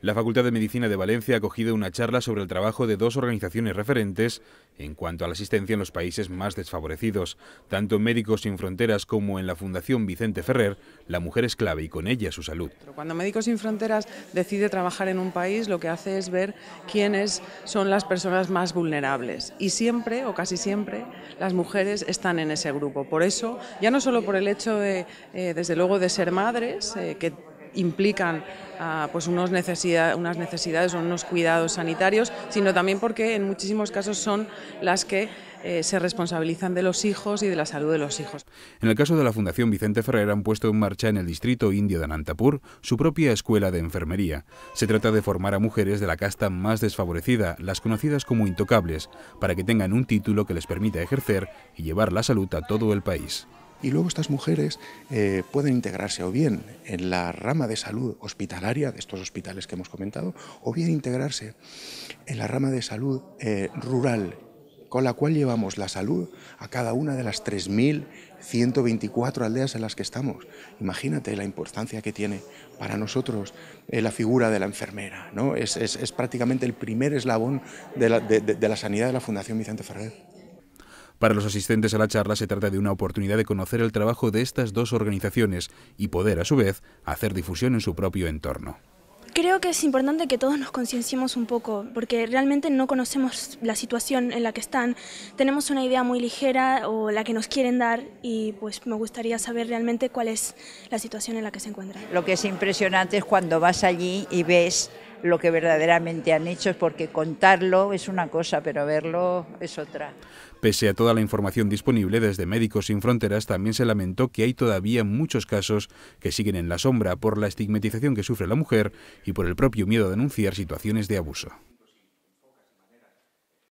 La Facultad de Medicina de Valencia ha acogido una charla sobre el trabajo de dos organizaciones referentes en cuanto a la asistencia en los países más desfavorecidos. Tanto en Médicos Sin Fronteras como en la Fundación Vicente Ferrer, la mujer es clave y con ella su salud. Cuando Médicos Sin Fronteras decide trabajar en un país, lo que hace es ver quiénes son las personas más vulnerables. Y siempre, o casi siempre, las mujeres están en ese grupo. Por eso, ya no solo por el hecho de, eh, desde luego, de ser madres, eh, que implican ah, pues unas necesidades o unos cuidados sanitarios, sino también porque en muchísimos casos son las que eh, se responsabilizan de los hijos y de la salud de los hijos. En el caso de la Fundación Vicente Ferrer han puesto en marcha en el distrito indio de Anantapur su propia escuela de enfermería. Se trata de formar a mujeres de la casta más desfavorecida, las conocidas como intocables, para que tengan un título que les permita ejercer y llevar la salud a todo el país. Y luego estas mujeres eh, pueden integrarse o bien en la rama de salud hospitalaria de estos hospitales que hemos comentado, o bien integrarse en la rama de salud eh, rural, con la cual llevamos la salud a cada una de las 3.124 aldeas en las que estamos. Imagínate la importancia que tiene para nosotros eh, la figura de la enfermera. ¿no? Es, prácticamente el primer eslabón de la sanidad de la Fundación Vicente Ferrer. Para los asistentes a la charla se trata de una oportunidad de conocer el trabajo de estas dos organizaciones y poder, a su vez, hacer difusión en su propio entorno. Creo que es importante que todos nos concienciemos un poco, porque realmente no conocemos la situación en la que están. Tenemos una idea muy ligera o la que nos quieren dar y pues me gustaría saber realmente cuál es la situación en la que se encuentran. Lo que es impresionante es cuando vas allí y ves lo que verdaderamente han hecho, es porque contarlo es una cosa, pero verlo es otra. Pese a toda la información disponible desde Médicos Sin Fronteras, también se lamentó que hay todavía muchos casos que siguen en la sombra por la estigmatización que sufre la mujer y por el propio miedo a denunciar situaciones de abuso.